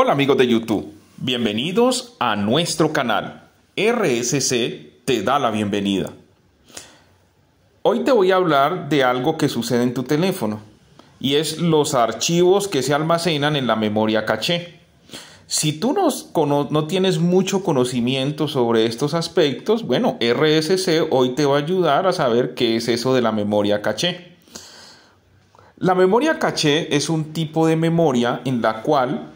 Hola amigos de YouTube, bienvenidos a nuestro canal. RSC te da la bienvenida. Hoy te voy a hablar de algo que sucede en tu teléfono y es los archivos que se almacenan en la memoria caché. Si tú no, no tienes mucho conocimiento sobre estos aspectos, bueno, RSC hoy te va a ayudar a saber qué es eso de la memoria caché. La memoria caché es un tipo de memoria en la cual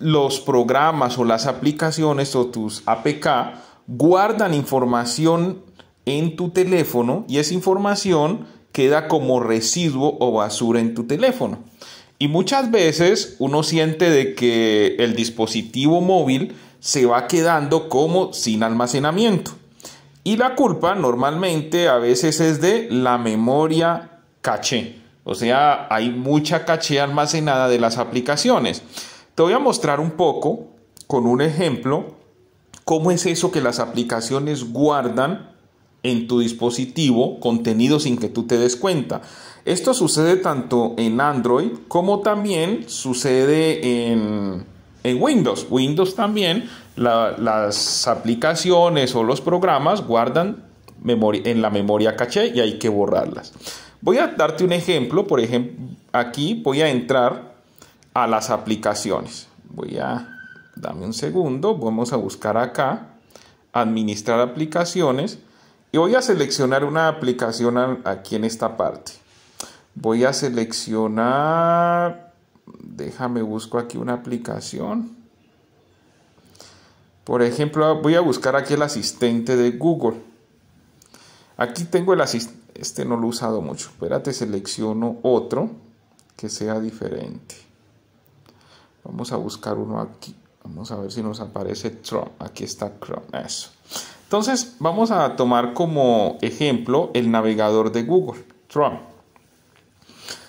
los programas o las aplicaciones o tus APK guardan información en tu teléfono y esa información queda como residuo o basura en tu teléfono. Y muchas veces uno siente de que el dispositivo móvil se va quedando como sin almacenamiento. Y la culpa normalmente a veces es de la memoria caché. O sea, hay mucha caché almacenada de las aplicaciones. Te voy a mostrar un poco con un ejemplo cómo es eso que las aplicaciones guardan en tu dispositivo contenido sin que tú te des cuenta. Esto sucede tanto en Android como también sucede en, Windows. Windows también las aplicaciones o los programas guardan memoria, en la memoria caché y hay que borrarlas. Voy a darte un ejemplo, por ejemplo, aquí voy a entrar a las aplicaciones. Voy a, dame un segundo, vamos a buscar acá, administrar aplicaciones y voy a seleccionar una aplicación aquí en esta parte. Voy a seleccionar, déjame busco aquí una aplicación. Por ejemplo, voy a buscar aquí el asistente de Google. Aquí tengo el asistente, este no lo he usado mucho. Espérate, selecciono otro que sea diferente. Vamos a buscar uno aquí. Vamos a ver si nos aparece Chrome. Aquí está Chrome. Eso. Entonces vamos a tomar como ejemplo el navegador de Google, Chrome.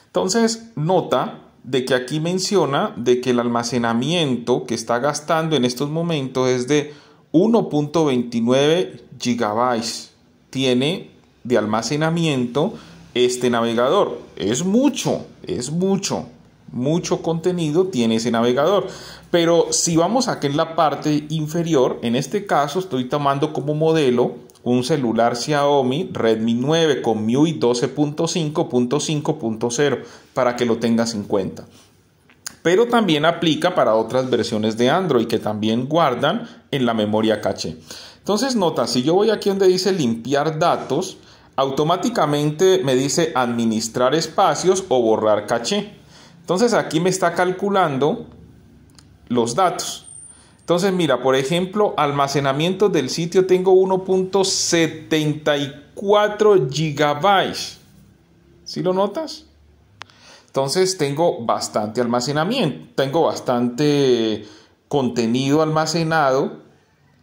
Entonces nota de que aquí menciona de que el almacenamiento que está gastando en estos momentos es de 1.29 gigabytes. Tiene de almacenamiento este navegador. Es mucho, es mucho mucho contenido tiene ese navegador. Pero si vamos a en la parte inferior, en este caso estoy tomando como modelo un celular Xiaomi Redmi 9 con MIUI 12.5.5.0 para que lo tengas en cuenta. Pero también aplica para otras versiones de Android que también guardan en la memoria caché. Entonces nota, si yo voy aquí donde dice limpiar datos, automáticamente me dice administrar espacios o borrar caché. Entonces aquí me está calculando los datos. Entonces mira, por ejemplo, almacenamiento del sitio tengo 1.74 gigabytes. ¿Si lo notas? Entonces tengo bastante almacenamiento, tengo bastante contenido almacenado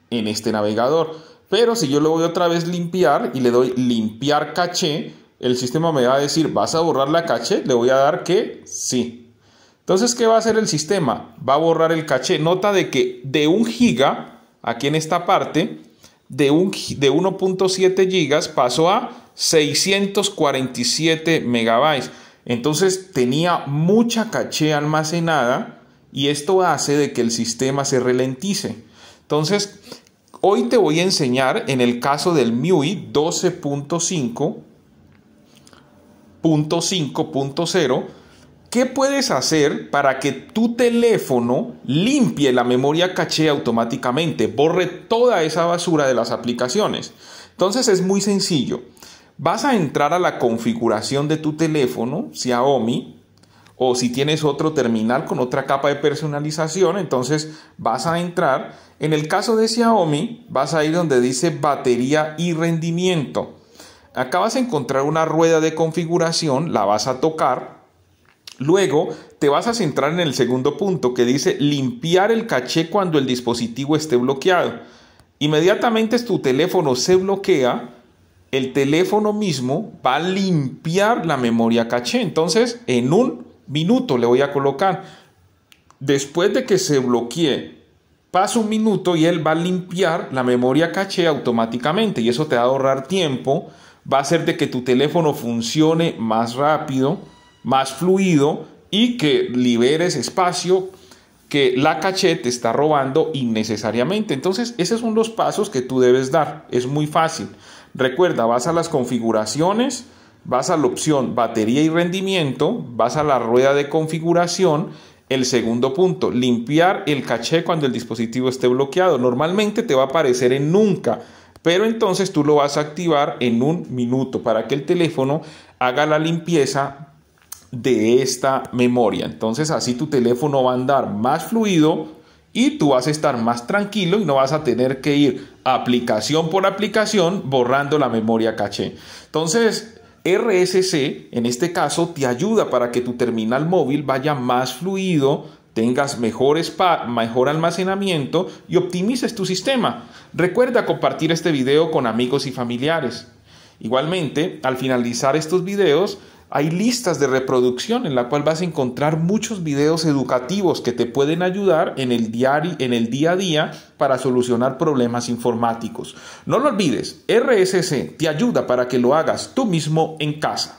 en este navegador. Pero si yo lo voy otra vez limpiar y le doy limpiar caché, el sistema me va a decir, ¿vas a borrar la caché? Le voy a dar que sí. Entonces, ¿qué va a hacer el sistema? Va a borrar el caché. Nota de que de un giga, aquí en esta parte, de, de 1.7 gigas pasó a 647 megabytes. Entonces tenía mucha caché almacenada y esto hace de que el sistema se ralentice. Entonces, hoy te voy a enseñar en el caso del MIUI 12.5 5.0, ¿qué puedes hacer para que tu teléfono limpie la memoria caché automáticamente, borre toda esa basura de las aplicaciones? Entonces es muy sencillo. Vas a entrar a la configuración de tu teléfono, Xiaomi, o si tienes otro terminal con otra capa de personalización, entonces vas a entrar. En el caso de Xiaomi, vas a ir donde dice batería y rendimiento. Acá vas a encontrar una rueda de configuración, la vas a tocar. Luego te vas a centrar en el segundo punto que dice limpiar el caché cuando el dispositivo esté bloqueado. Inmediatamente tu teléfono se bloquea, el teléfono mismo va a limpiar la memoria caché. Entonces, en un minuto le voy a colocar. Después de que se bloquee Pasa un minuto y él va a limpiar la memoria caché automáticamente y eso te va a ahorrar tiempo va a hacer de que tu teléfono funcione más rápido, más fluido y que liberes espacio que la caché te está robando innecesariamente. Entonces, esos son los pasos que tú debes dar. Es muy fácil. Recuerda, vas a las configuraciones, vas a la opción batería y rendimiento, vas a la rueda de configuración. El segundo punto, limpiar el caché cuando el dispositivo esté bloqueado. Normalmente te va a aparecer en nunca pero entonces tú lo vas a activar en un minuto para que el teléfono haga la limpieza de esta memoria. Entonces así tu teléfono va a andar más fluido y tú vas a estar más tranquilo y no vas a tener que ir aplicación por aplicación borrando la memoria caché. Entonces RSC en este caso te ayuda para que tu terminal móvil vaya más fluido tengas mejor, spa, mejor almacenamiento y optimices tu sistema. Recuerda compartir este video con amigos y familiares. Igualmente, al finalizar estos videos, hay listas de reproducción en la cual vas a encontrar muchos videos educativos que te pueden ayudar en el, en el día a día para solucionar problemas informáticos. No lo olvides, RSC te ayuda para que lo hagas tú mismo en casa.